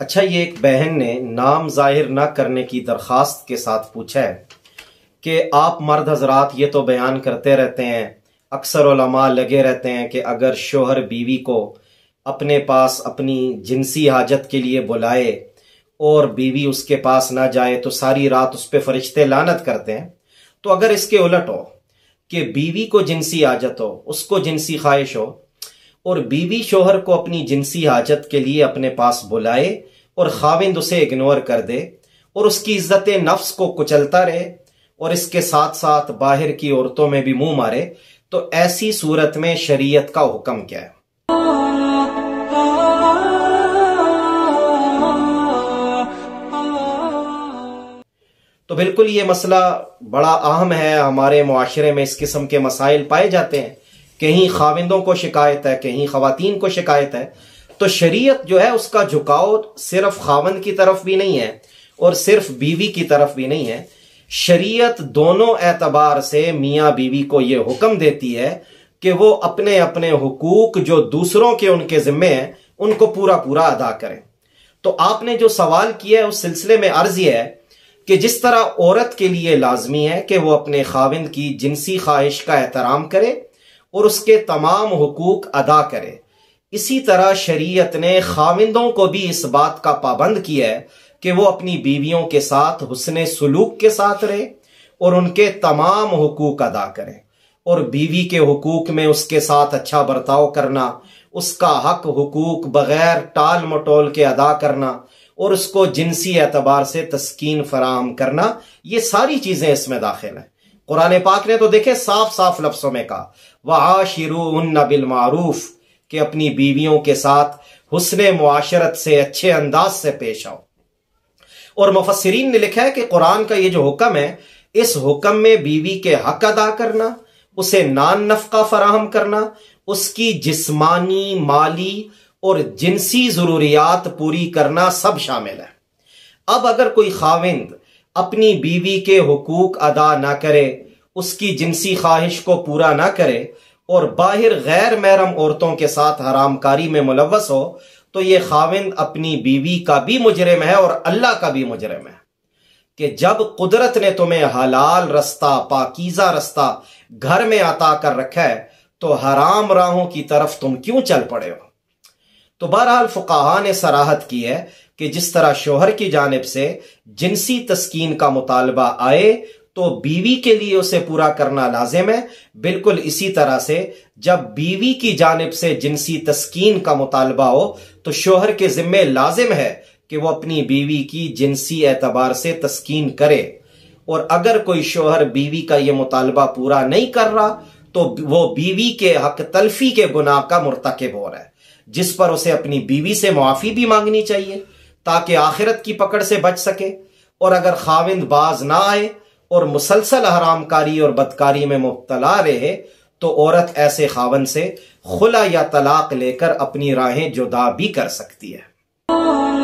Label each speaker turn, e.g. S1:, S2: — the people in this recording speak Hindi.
S1: अच्छा ये एक बहन ने नाम जाहिर ना करने की दरख्वास्त के साथ पूछा है कि आप मर्द हजरात ये तो बयान करते रहते हैं अक्सर उलमा लगे रहते हैं कि अगर शोहर बीवी को अपने पास अपनी जिनसी हाजत के लिए बुलाए और बीवी उसके पास ना जाए तो सारी रात उस पर फरिश्ते लानत करते हैं तो अगर इसके उलट हो कि बीवी को जिनसी हाजत हो उसको जिनसी ख्वाहिश हो और बीवी शोहर को अपनी जिनसी हाजत के लिए अपने पास बुलाए और खाविंद उसे इग्नोर कर दे और उसकी इज्जत नफ्स को कुचलता रहे और इसके साथ साथ बाहर की औरतों में भी मुंह मारे तो ऐसी सूरत में शरीयत का हुक्म क्या है तो बिल्कुल ये मसला बड़ा अहम है हमारे माशरे में इस किस्म के मसाइल पाए जाते हैं कहीं खाविंदों को शिकायत है कहीं खातन को शिकायत है तो शरीयत जो है उसका झुकाव सिर्फ खावंद की तरफ भी नहीं है और सिर्फ बीवी की तरफ भी नहीं है शरीयत दोनों एतबार से मियाँ बीवी को यह हुक्म देती है कि वो अपने अपने हकूक जो दूसरों के उनके जिम्मे हैं उनको पूरा पूरा अदा करें तो आपने जो सवाल किया है उस सिलसिले में अर्ज यह है कि जिस तरह औरत के लिए लाजमी है कि वह अपने खाविंद की जिनसी ख्वाहिश का एहतराम करे और उसके तमाम हकूक अदा करे इसी तरह शरीयत ने खामिंदों को भी इस बात का पाबंद किया है कि वो अपनी बीवियों के साथ हुसन सलूक के साथ रहे और उनके तमाम हकूक अदा करें और बीवी के हकूक में उसके साथ अच्छा बर्ताव करना उसका हक हकूक बगैर टाल मटोल के अदा करना और उसको जिनसी एतबार से तस्कीन फराहम करना ये सारी चीज़ें इसमें दाखिल हैं कुरान पाक ने तो देखे साफ साफ लफ्सों में कहा वहा शिरुन बिल मारूफ के अपनी बीवियों के साथ हुसन मुआशरत से अच्छे अंदाज से पेश आओ और मुफसरीन ने लिखा है कि कुरान का ये जो हुक्म है इस हुक्म में बीवी के हक अदा करना उसे नान नफका फराहम करना उसकी जिस्मानी माली और जिनसी जरूरियात पूरी करना सब शामिल है अब अगर कोई खाविंद अपनी बीवी के हकूक अदा ना करे उसकी जिनसी ख्वाहिश को पूरा ना करे और बाहर गैर महरम औरतों के साथ हरामकारी में मुलवस हो तो ये खाविंद अपनी बीवी का भी मुजरम है और अल्लाह का भी मुजरम है कि जब कुदरत ने तुम्हें हलाल रस्ता पाकिजा रस्ता घर में अता कर रखा है तो हराम राहों की तरफ तुम क्यों चल पड़े हो तो बहरहाल फुकाहा ने सराहत की है कि जिस तरह शोहर की जानब से जिनसी तस्कीन का मुतालबा आए तो बीवी के लिए उसे पूरा करना लाजिम है बिल्कुल इसी तरह से जब बीवी की जानब से जिनसी तस्कीन का मुतालबा हो तो शोहर के जिम्मे लाजिम है कि वह अपनी बीवी की जिनसी एतबार से तस्कीन करे और अगर कोई शोहर बीवी का यह मुतालबा पूरा नहीं कर रहा तो वो बीवी के हक तलफी के गुनाह का मुरतकब हो रहा है जिस पर उसे अपनी बीवी से मुआफी भी मांगनी चाहिए ताकि आखिरत की पकड़ से बच सके और अगर खाविंद बाज ना आए और मुसलसल हरामकारी और बदकारी में मुबतला रहे तो औरत ऐसे खावन से खुला या तलाक लेकर अपनी राहें जुदा भी कर सकती है